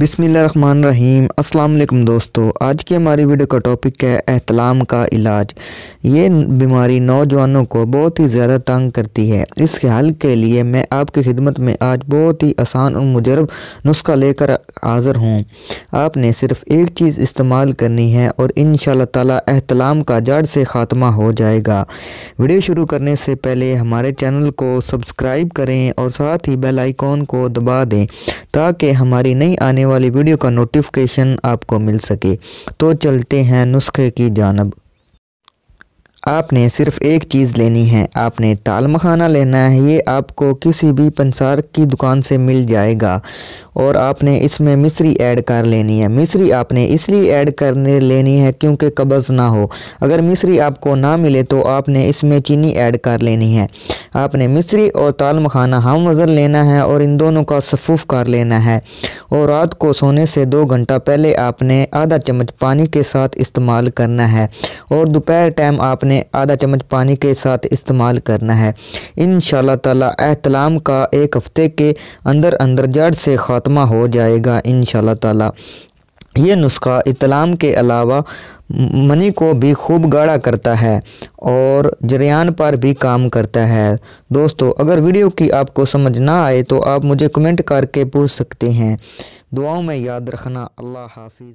बिसमीम् अल्लाम दोस्तों आज की हमारी वीडियो का टॉपिक है एहतलाम का इलाज ये बीमारी नौजवानों को बहुत ही ज़्यादा तंग करती है इसके हल के लिए मैं आपकी खिदमत में आज बहुत ही आसान और मुजरब नुस्खा लेकर हाज़िर हूँ आपने सिर्फ एक चीज़ इस्तेमाल करनी है और इन ताला एहतलाम का जड़ से ख़ात्मा हो जाएगा वीडियो शुरू करने से पहले हमारे चैनल को सब्सक्राइब करें और साथ ही बेल आइकॉन को दबा दें ताकि हमारी नई आने वाली वीडियो का नोटिफिकेशन आपको मिल सके तो चलते हैं नुस्खे की जानब आपने सिर्फ एक चीज़ लेनी है आपने ताल मखाना लेना है ये आपको किसी भी पंसार की दुकान से मिल जाएगा और आपने इसमें मिश्री ऐड कर लेनी है मिश्री आपने इसलिए ऐड करने लेनी है क्योंकि कब्ज़ ना हो अगर मिश्री आपको ना मिले तो आपने इसमें चीनी ऐड कर लेनी है आपने मिश्री और ताल मखाना हम वज़न लेना है और इन दोनों का सफ़ूफ कर लेना है और रात को सोने से दो घंटा पहले आपने आधा चम्मच पानी के साथ इस्तेमाल करना है और दोपहर टाइम आपने मैंने आधा चम्मच पानी के साथ इस्तेमाल करना है इन ताला एहतलाम का एक हफ़्ते के अंदर अंदर जड़ से ख़ात्मा हो जाएगा इन ताला ये नुस्खा इतलाम के अलावा मनी को भी खूब गाढ़ा करता है और जरियान पर भी काम करता है दोस्तों अगर वीडियो की आपको समझ ना आए तो आप मुझे कमेंट करके पूछ सकते हैं दुआओं में याद रखना अल्लाह हाफिज़